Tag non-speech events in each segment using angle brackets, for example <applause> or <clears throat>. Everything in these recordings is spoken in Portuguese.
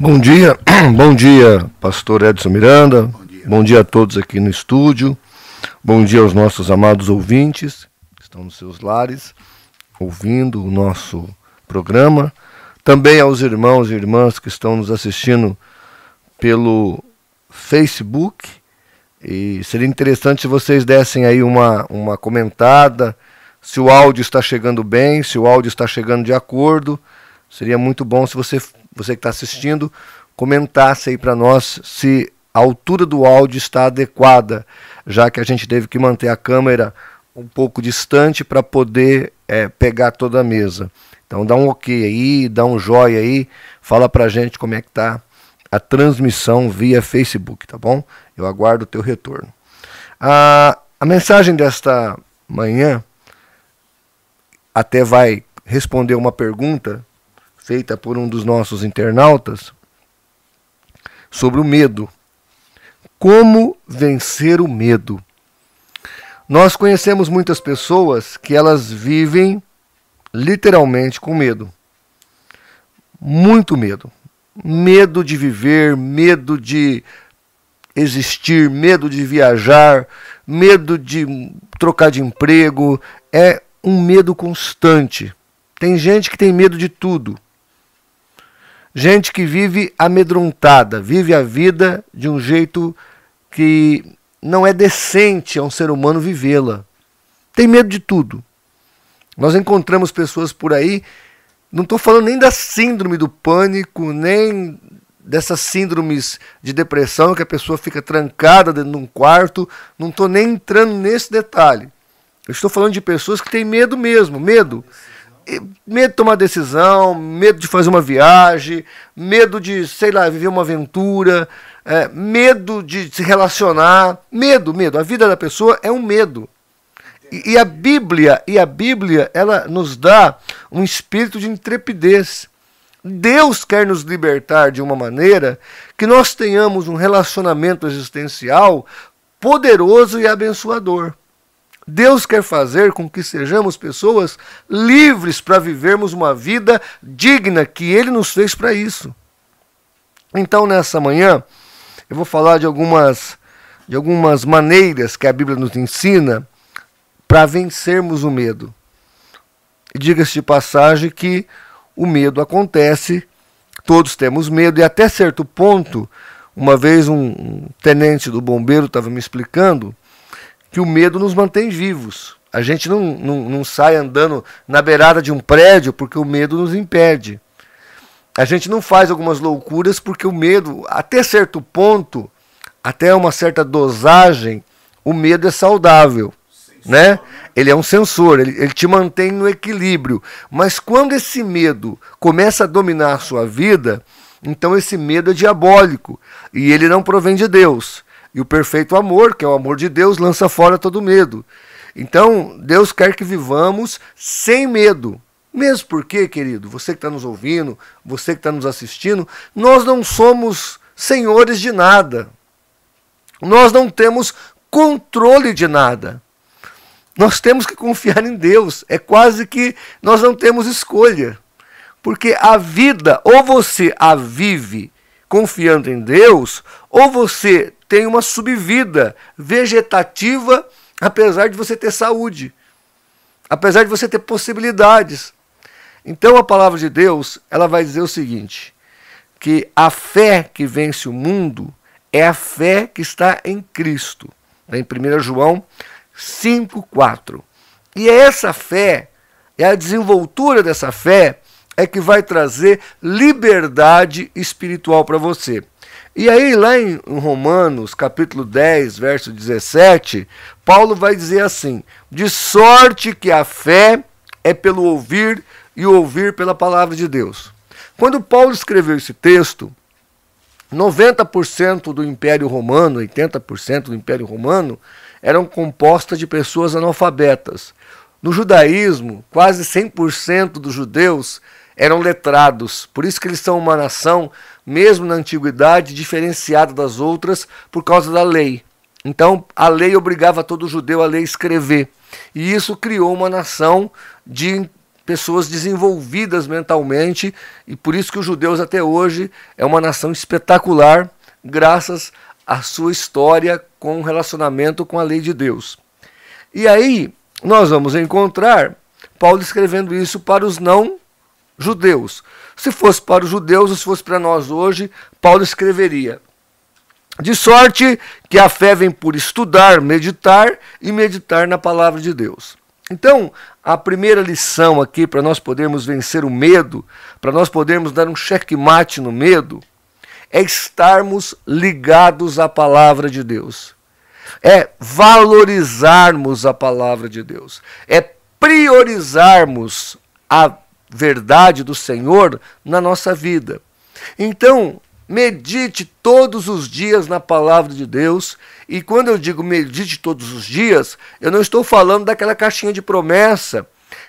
Bom dia, <clears throat> bom dia, pastor Edson Miranda. Bom dia. bom dia. a todos aqui no estúdio. Bom dia aos nossos amados ouvintes que estão nos seus lares ouvindo o nosso programa. Também aos irmãos e irmãs que estão nos assistindo pelo Facebook. E seria interessante se vocês dessem aí uma, uma comentada, se o áudio está chegando bem, se o áudio está chegando de acordo. Seria muito bom se você você que está assistindo, comentasse aí para nós se a altura do áudio está adequada, já que a gente teve que manter a câmera um pouco distante para poder é, pegar toda a mesa. Então dá um ok aí, dá um joia aí, fala para gente como é que tá a transmissão via Facebook, tá bom? Eu aguardo o teu retorno. A, a mensagem desta manhã até vai responder uma pergunta feita por um dos nossos internautas sobre o medo. Como vencer o medo? Nós conhecemos muitas pessoas que elas vivem literalmente com medo. Muito medo. Medo de viver, medo de existir, medo de viajar, medo de trocar de emprego. É um medo constante. Tem gente que tem medo de tudo. Gente que vive amedrontada, vive a vida de um jeito que não é decente a um ser humano vivê-la. Tem medo de tudo. Nós encontramos pessoas por aí, não estou falando nem da síndrome do pânico, nem dessas síndromes de depressão que a pessoa fica trancada dentro de um quarto, não estou nem entrando nesse detalhe. Eu estou falando de pessoas que têm medo mesmo, medo medo de tomar decisão, medo de fazer uma viagem, medo de, sei lá, viver uma aventura, é, medo de se relacionar, medo, medo. A vida da pessoa é um medo. E, e, a Bíblia, e a Bíblia, ela nos dá um espírito de intrepidez. Deus quer nos libertar de uma maneira que nós tenhamos um relacionamento existencial poderoso e abençoador. Deus quer fazer com que sejamos pessoas livres para vivermos uma vida digna que Ele nos fez para isso. Então, nessa manhã, eu vou falar de algumas, de algumas maneiras que a Bíblia nos ensina para vencermos o medo. Diga-se de passagem que o medo acontece, todos temos medo, e até certo ponto, uma vez um tenente do bombeiro estava me explicando que o medo nos mantém vivos. A gente não, não, não sai andando na beirada de um prédio porque o medo nos impede. A gente não faz algumas loucuras porque o medo, até certo ponto, até uma certa dosagem, o medo é saudável. Né? Ele é um sensor, ele, ele te mantém no equilíbrio. Mas quando esse medo começa a dominar a sua vida, então esse medo é diabólico e ele não provém de Deus. E o perfeito amor, que é o amor de Deus, lança fora todo medo. Então, Deus quer que vivamos sem medo. Mesmo porque, querido, você que está nos ouvindo, você que está nos assistindo, nós não somos senhores de nada. Nós não temos controle de nada. Nós temos que confiar em Deus. É quase que nós não temos escolha. Porque a vida, ou você a vive confiando em Deus, ou você tem uma subvida vegetativa, apesar de você ter saúde, apesar de você ter possibilidades. Então a palavra de Deus, ela vai dizer o seguinte: que a fé que vence o mundo é a fé que está em Cristo. Né, em 1 João 5,4. E é essa fé, é a desenvoltura dessa fé, é que vai trazer liberdade espiritual para você. E aí, lá em Romanos, capítulo 10, verso 17, Paulo vai dizer assim: De sorte que a fé é pelo ouvir e ouvir pela palavra de Deus. Quando Paulo escreveu esse texto, 90% do Império Romano, 80% do Império Romano, eram compostas de pessoas analfabetas. No judaísmo, quase 100% dos judeus eram letrados. Por isso que eles são uma nação, mesmo na antiguidade, diferenciada das outras por causa da lei. Então, a lei obrigava todo judeu a ler e escrever. E isso criou uma nação de pessoas desenvolvidas mentalmente, e por isso que os judeus até hoje é uma nação espetacular, graças à sua história com o relacionamento com a lei de Deus. E aí, nós vamos encontrar Paulo escrevendo isso para os não judeus. Se fosse para os judeus ou se fosse para nós hoje, Paulo escreveria: De sorte que a fé vem por estudar, meditar e meditar na palavra de Deus. Então, a primeira lição aqui para nós podermos vencer o medo, para nós podermos dar um checkmate no medo, é estarmos ligados à palavra de Deus. É valorizarmos a palavra de Deus. É priorizarmos a verdade do Senhor na nossa vida. Então, medite todos os dias na palavra de Deus. E quando eu digo medite todos os dias, eu não estou falando daquela caixinha de promessa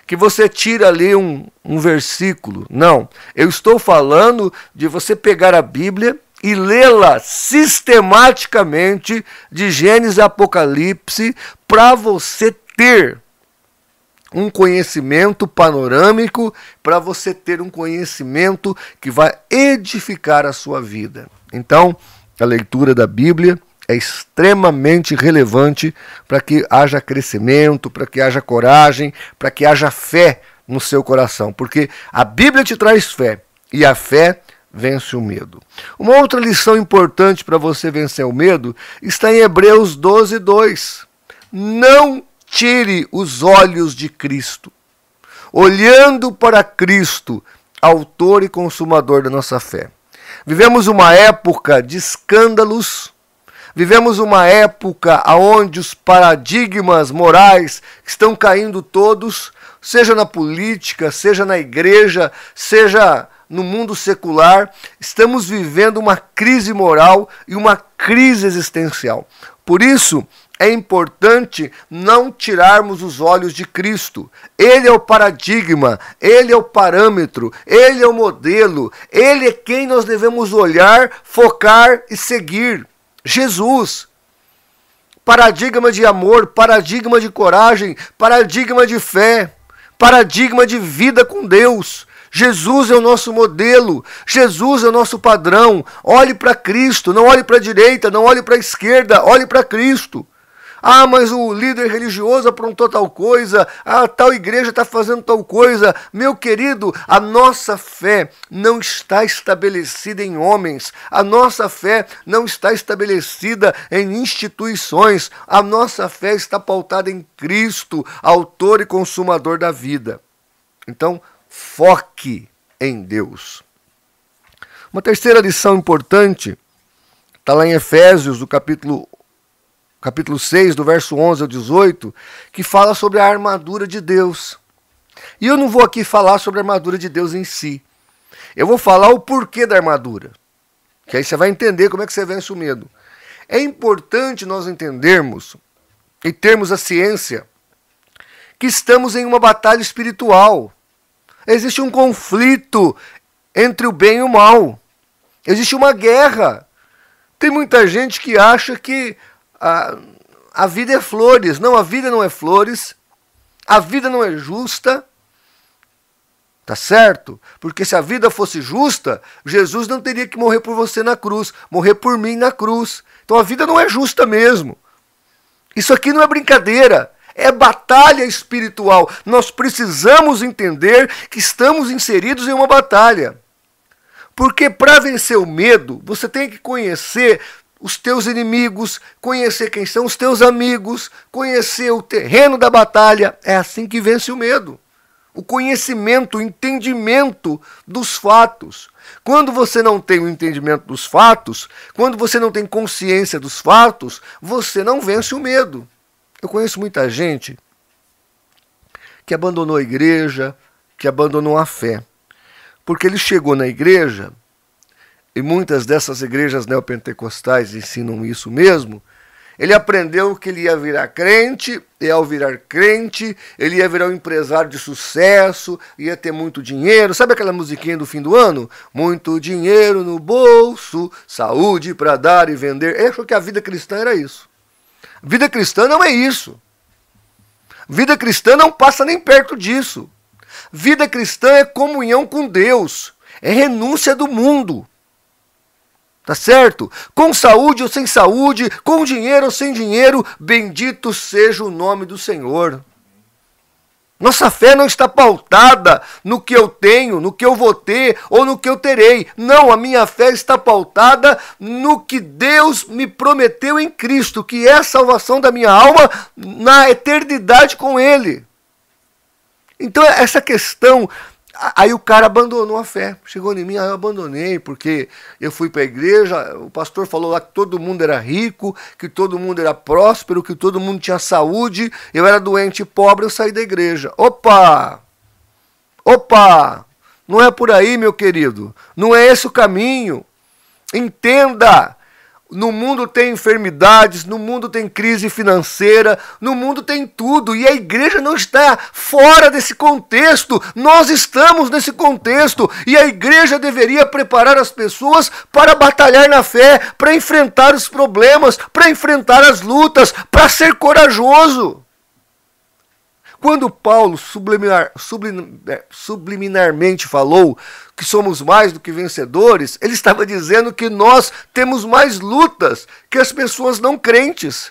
que você tira ali um, um versículo. Não. Eu estou falando de você pegar a Bíblia e lê-la sistematicamente de Gênesis a Apocalipse para você ter um conhecimento panorâmico para você ter um conhecimento que vai edificar a sua vida. Então, a leitura da Bíblia é extremamente relevante para que haja crescimento, para que haja coragem, para que haja fé no seu coração, porque a Bíblia te traz fé e a fé vence o medo. Uma outra lição importante para você vencer o medo está em Hebreus 12, 2. Não tire os olhos de Cristo, olhando para Cristo, autor e consumador da nossa fé. Vivemos uma época de escândalos, vivemos uma época onde os paradigmas morais estão caindo todos, seja na política, seja na igreja, seja no mundo secular, estamos vivendo uma crise moral e uma crise existencial. Por isso, é importante não tirarmos os olhos de Cristo. Ele é o paradigma, ele é o parâmetro, ele é o modelo, ele é quem nós devemos olhar, focar e seguir. Jesus. Paradigma de amor, paradigma de coragem, paradigma de fé, paradigma de vida com Deus. Jesus é o nosso modelo, Jesus é o nosso padrão. Olhe para Cristo, não olhe para a direita, não olhe para a esquerda, olhe para Cristo. Ah, mas o líder religioso aprontou tal coisa. Ah, tal igreja está fazendo tal coisa. Meu querido, a nossa fé não está estabelecida em homens. A nossa fé não está estabelecida em instituições. A nossa fé está pautada em Cristo, autor e consumador da vida. Então, foque em Deus. Uma terceira lição importante está lá em Efésios, do capítulo capítulo 6, do verso 11 ao 18, que fala sobre a armadura de Deus. E eu não vou aqui falar sobre a armadura de Deus em si. Eu vou falar o porquê da armadura. Que aí você vai entender como é que você vence o medo. É importante nós entendermos e termos a ciência que estamos em uma batalha espiritual. Existe um conflito entre o bem e o mal. Existe uma guerra. Tem muita gente que acha que a, a vida é flores. Não, a vida não é flores. A vida não é justa. Tá certo? Porque se a vida fosse justa, Jesus não teria que morrer por você na cruz, morrer por mim na cruz. Então a vida não é justa mesmo. Isso aqui não é brincadeira, é batalha espiritual. Nós precisamos entender que estamos inseridos em uma batalha. Porque para vencer o medo, você tem que conhecer os teus inimigos, conhecer quem são os teus amigos, conhecer o terreno da batalha. É assim que vence o medo. O conhecimento, o entendimento dos fatos. Quando você não tem o entendimento dos fatos, quando você não tem consciência dos fatos, você não vence o medo. Eu conheço muita gente que abandonou a igreja, que abandonou a fé, porque ele chegou na igreja e muitas dessas igrejas neopentecostais ensinam isso mesmo, ele aprendeu que ele ia virar crente, e ao virar crente, ele ia virar um empresário de sucesso, ia ter muito dinheiro. Sabe aquela musiquinha do fim do ano? Muito dinheiro no bolso, saúde para dar e vender. Ele achou que a vida cristã era isso. Vida cristã não é isso. Vida cristã não passa nem perto disso. Vida cristã é comunhão com Deus, é renúncia do mundo, Tá certo? Com saúde ou sem saúde, com dinheiro ou sem dinheiro, bendito seja o nome do Senhor. Nossa fé não está pautada no que eu tenho, no que eu vou ter ou no que eu terei. Não, a minha fé está pautada no que Deus me prometeu em Cristo, que é a salvação da minha alma na eternidade com Ele. Então, essa questão Aí o cara abandonou a fé. Chegou em mim, aí ah, eu abandonei, porque eu fui para a igreja, o pastor falou lá que todo mundo era rico, que todo mundo era próspero, que todo mundo tinha saúde. Eu era doente e pobre, eu saí da igreja. Opa! Opa! Não é por aí, meu querido. Não é esse o caminho. Entenda! No mundo tem enfermidades, no mundo tem crise financeira, no mundo tem tudo, e a igreja não está fora desse contexto. Nós estamos nesse contexto, e a igreja deveria preparar as pessoas para batalhar na fé, para enfrentar os problemas, para enfrentar as lutas, para ser corajoso. Quando Paulo subliminar, é, subliminarmente falou que somos mais do que vencedores, ele estava dizendo que nós temos mais lutas que as pessoas não crentes.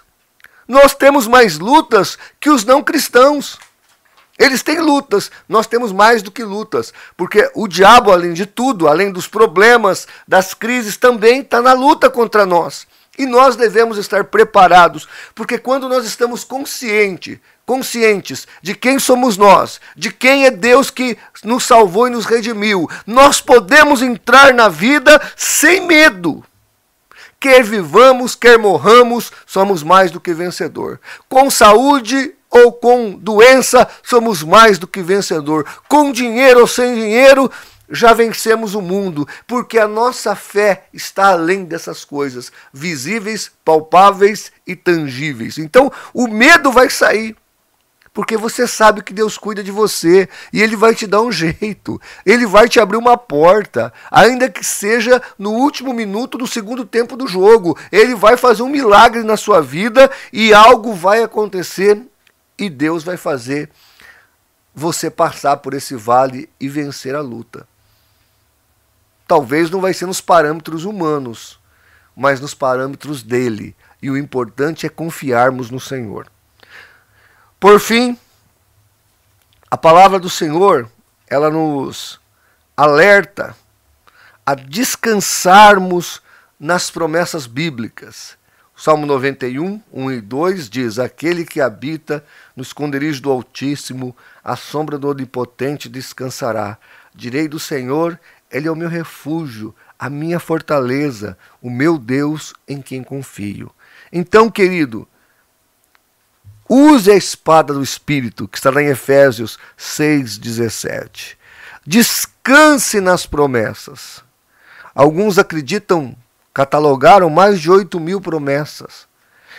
Nós temos mais lutas que os não cristãos. Eles têm lutas, nós temos mais do que lutas, porque o diabo, além de tudo, além dos problemas, das crises, também está na luta contra nós. E nós devemos estar preparados, porque quando nós estamos conscientes conscientes de quem somos nós, de quem é Deus que nos salvou e nos redimiu, nós podemos entrar na vida sem medo. Quer vivamos, quer morramos, somos mais do que vencedor. Com saúde ou com doença, somos mais do que vencedor. Com dinheiro ou sem dinheiro, já vencemos o mundo, porque a nossa fé está além dessas coisas visíveis, palpáveis e tangíveis. Então, o medo vai sair porque você sabe que Deus cuida de você e Ele vai te dar um jeito, Ele vai te abrir uma porta, ainda que seja no último minuto do segundo tempo do jogo, Ele vai fazer um milagre na sua vida e algo vai acontecer e Deus vai fazer você passar por esse vale e vencer a luta. Talvez não vai ser nos parâmetros humanos, mas nos parâmetros dele. E o importante é confiarmos no Senhor. Por fim, a palavra do Senhor, ela nos alerta a descansarmos nas promessas bíblicas. Salmo 91, 1 e 2 diz: Aquele que habita no esconderijo do Altíssimo, à sombra do Onipotente descansará. Direi do Senhor, Ele é o meu refúgio, a minha fortaleza, o meu Deus em quem confio. Então, querido, Use a espada do Espírito, que estará em Efésios 6,17. Descanse nas promessas. Alguns acreditam, catalogaram mais de 8 mil promessas.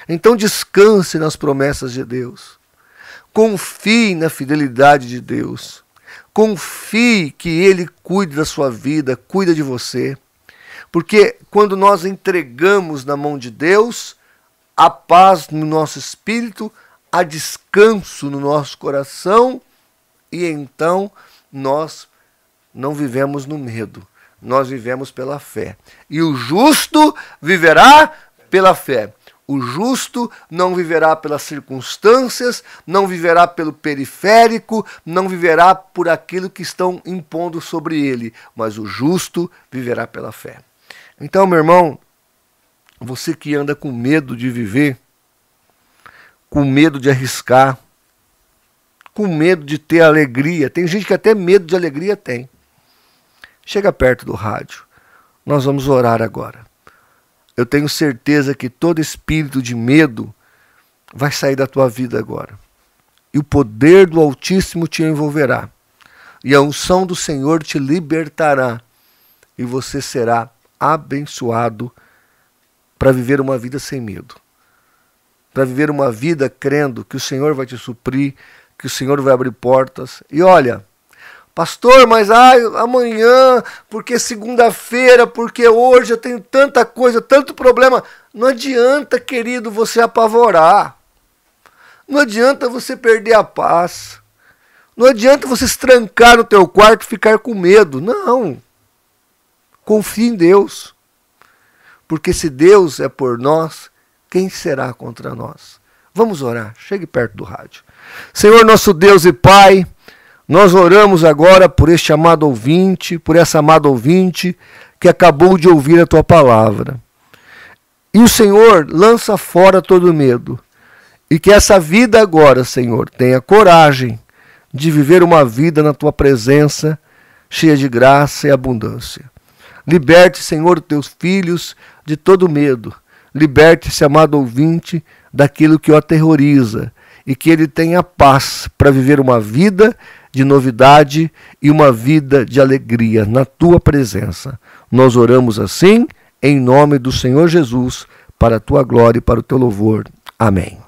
Então descanse nas promessas de Deus. Confie na fidelidade de Deus. Confie que Ele cuida da sua vida, cuida de você. Porque quando nós entregamos na mão de Deus, a paz no nosso espírito há descanso no nosso coração e então nós não vivemos no medo, nós vivemos pela fé. E o justo viverá pela fé. O justo não viverá pelas circunstâncias, não viverá pelo periférico, não viverá por aquilo que estão impondo sobre ele, mas o justo viverá pela fé. Então, meu irmão, você que anda com medo de viver, com medo de arriscar, com medo de ter alegria. Tem gente que até medo de alegria tem. Chega perto do rádio. Nós vamos orar agora. Eu tenho certeza que todo espírito de medo vai sair da tua vida agora. E o poder do Altíssimo te envolverá. E a unção do Senhor te libertará. E você será abençoado para viver uma vida sem medo para viver uma vida crendo que o Senhor vai te suprir, que o Senhor vai abrir portas. E olha, pastor, mas ai, amanhã, porque segunda-feira, porque hoje eu tenho tanta coisa, tanto problema. Não adianta, querido, você apavorar. Não adianta você perder a paz. Não adianta você se trancar no teu quarto e ficar com medo. Não. Confie em Deus. Porque se Deus é por nós, quem será contra nós? Vamos orar, chegue perto do rádio. Senhor nosso Deus e Pai, nós oramos agora por este amado ouvinte, por essa amada ouvinte que acabou de ouvir a tua palavra. E o Senhor lança fora todo medo. E que essa vida agora, Senhor, tenha coragem de viver uma vida na tua presença, cheia de graça e abundância. Liberte, Senhor, teus filhos de todo medo. Liberte-se, amado ouvinte, daquilo que o aterroriza e que ele tenha paz para viver uma vida de novidade e uma vida de alegria na tua presença. Nós oramos assim, em nome do Senhor Jesus, para a tua glória e para o teu louvor. Amém.